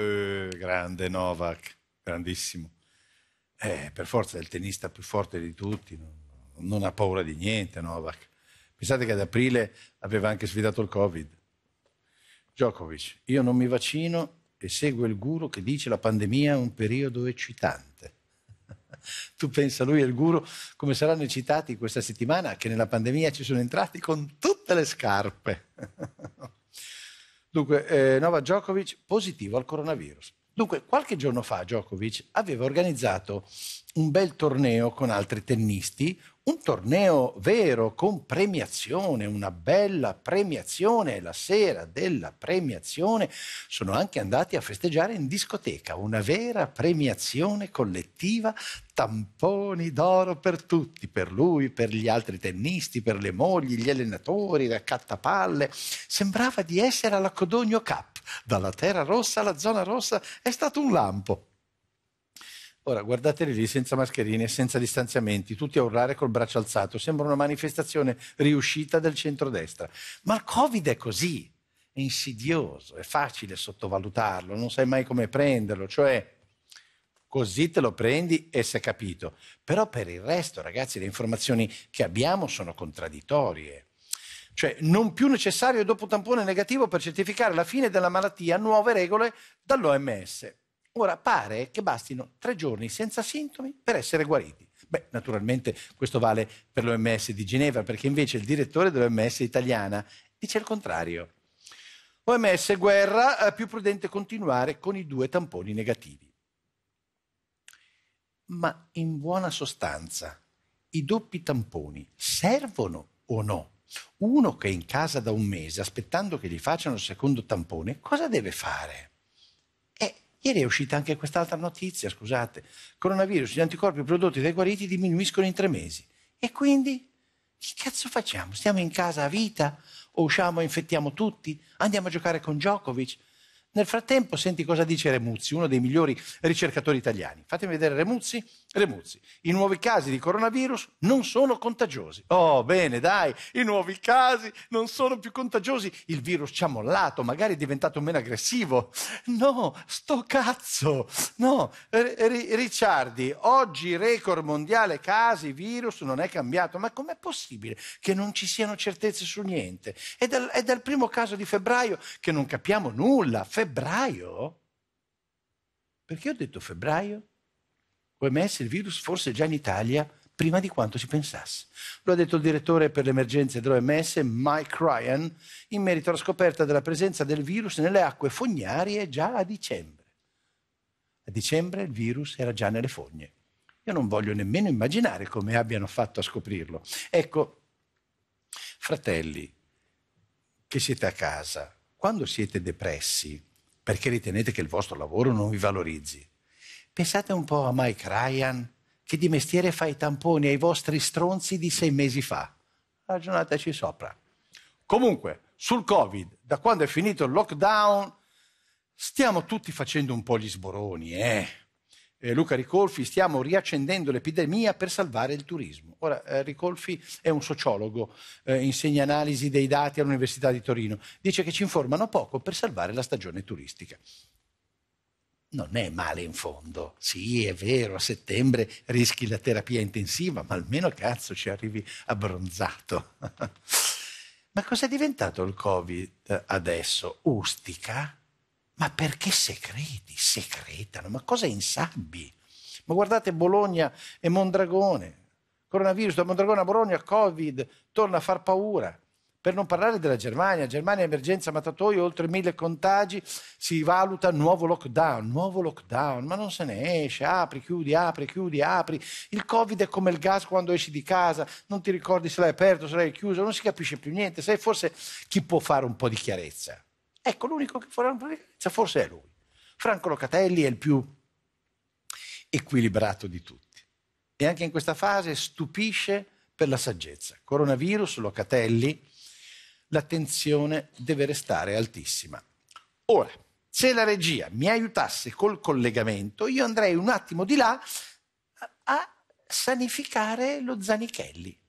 Eh, grande Novak, grandissimo. Eh, per forza è il tenista più forte di tutti, non, non ha paura di niente Novak. Pensate che ad aprile aveva anche sfidato il Covid. Djokovic, io non mi vaccino e seguo il guru che dice la pandemia è un periodo eccitante. tu pensa lui e il guru come saranno eccitati questa settimana che nella pandemia ci sono entrati con tutte le scarpe. Dunque, eh, Nova Djokovic positivo al coronavirus. Dunque, qualche giorno fa Djokovic aveva organizzato un bel torneo con altri tennisti, un torneo vero con premiazione, una bella premiazione. La sera della premiazione sono anche andati a festeggiare in discoteca, una vera premiazione collettiva tamponi d'oro per tutti, per lui, per gli altri tennisti, per le mogli, gli allenatori, la cattapalle. Sembrava di essere alla Codogno Cup, dalla terra rossa alla zona rossa è stato un lampo. Ora, guardateli lì senza mascherine, senza distanziamenti, tutti a urlare col braccio alzato. Sembra una manifestazione riuscita del centrodestra. Ma il Covid è così, è insidioso, è facile sottovalutarlo, non sai mai come prenderlo. Cioè, così te lo prendi e si è capito. Però per il resto, ragazzi, le informazioni che abbiamo sono contraddittorie. Cioè, non più necessario dopo tampone negativo per certificare la fine della malattia, nuove regole dall'OMS. Ora pare che bastino tre giorni senza sintomi per essere guariti. Beh, naturalmente questo vale per l'OMS di Ginevra, perché invece il direttore dell'OMS italiana dice il contrario. OMS guerra, è eh, più prudente continuare con i due tamponi negativi. Ma in buona sostanza, i doppi tamponi servono o no? Uno che è in casa da un mese aspettando che gli facciano il secondo tampone, cosa deve fare? Ieri è uscita anche quest'altra notizia, scusate. Coronavirus, gli anticorpi prodotti dai guariti diminuiscono in tre mesi. E quindi che cazzo facciamo? Stiamo in casa a vita? O usciamo e infettiamo tutti? Andiamo a giocare con Djokovic? Nel frattempo senti cosa dice Remuzzi, uno dei migliori ricercatori italiani. Fatemi vedere Remuzzi. Remuzzi, i nuovi casi di coronavirus non sono contagiosi. Oh, bene, dai, i nuovi casi non sono più contagiosi. Il virus ci ha mollato, magari è diventato meno aggressivo. No, sto cazzo. No, R- Ricciardi, oggi record mondiale casi virus non è cambiato. Ma com'è possibile che non ci siano certezze su niente? È dal, è dal primo caso di febbraio che non capiamo nulla. Fe- febbraio? Perché ho detto febbraio? OMS, il virus forse già in Italia prima di quanto si pensasse. Lo ha detto il direttore per le emergenze dell'OMS, Mike Ryan, in merito alla scoperta della presenza del virus nelle acque fognarie già a dicembre. A dicembre il virus era già nelle fogne. Io non voglio nemmeno immaginare come abbiano fatto a scoprirlo. Ecco, fratelli, che siete a casa, quando siete depressi, perché ritenete che il vostro lavoro non vi valorizzi. Pensate un po' a Mike Ryan, che di mestiere fa i tamponi ai vostri stronzi di sei mesi fa. Ragionateci sopra. Comunque, sul Covid, da quando è finito il lockdown, stiamo tutti facendo un po' gli sboroni, eh? eh, Luca Ricolfi, stiamo riaccendendo l'epidemia per salvare il turismo. Ora, eh, Ricolfi è un sociologo, eh, insegna analisi dei dati all'Università di Torino, dice che ci informano poco per salvare la stagione turistica. Non è male in fondo, sì è vero, a settembre rischi la terapia intensiva, ma almeno cazzo ci arrivi abbronzato. ma cos'è diventato il Covid eh, adesso? Ustica? Ma perché secreti? Secretano, ma cosa insabbi? Ma guardate Bologna e Mondragone, coronavirus da Mondragone a Bologna, Covid, torna a far paura. Per non parlare della Germania, Germania emergenza matatoio, oltre mille contagi, si valuta nuovo lockdown, nuovo lockdown, ma non se ne esce, apri, chiudi, apri, chiudi, apri. Il Covid è come il gas quando esci di casa, non ti ricordi se l'hai aperto, se l'hai chiuso, non si capisce più niente. Sai forse chi può fare un po' di chiarezza? Ecco, l'unico che farà una differenza forse è lui. Franco Locatelli è il più equilibrato di tutti. E anche in questa fase stupisce per la saggezza. Coronavirus, Locatelli, l'attenzione deve restare altissima. Ora, se la regia mi aiutasse col collegamento, io andrei un attimo di là a sanificare lo Zanichelli.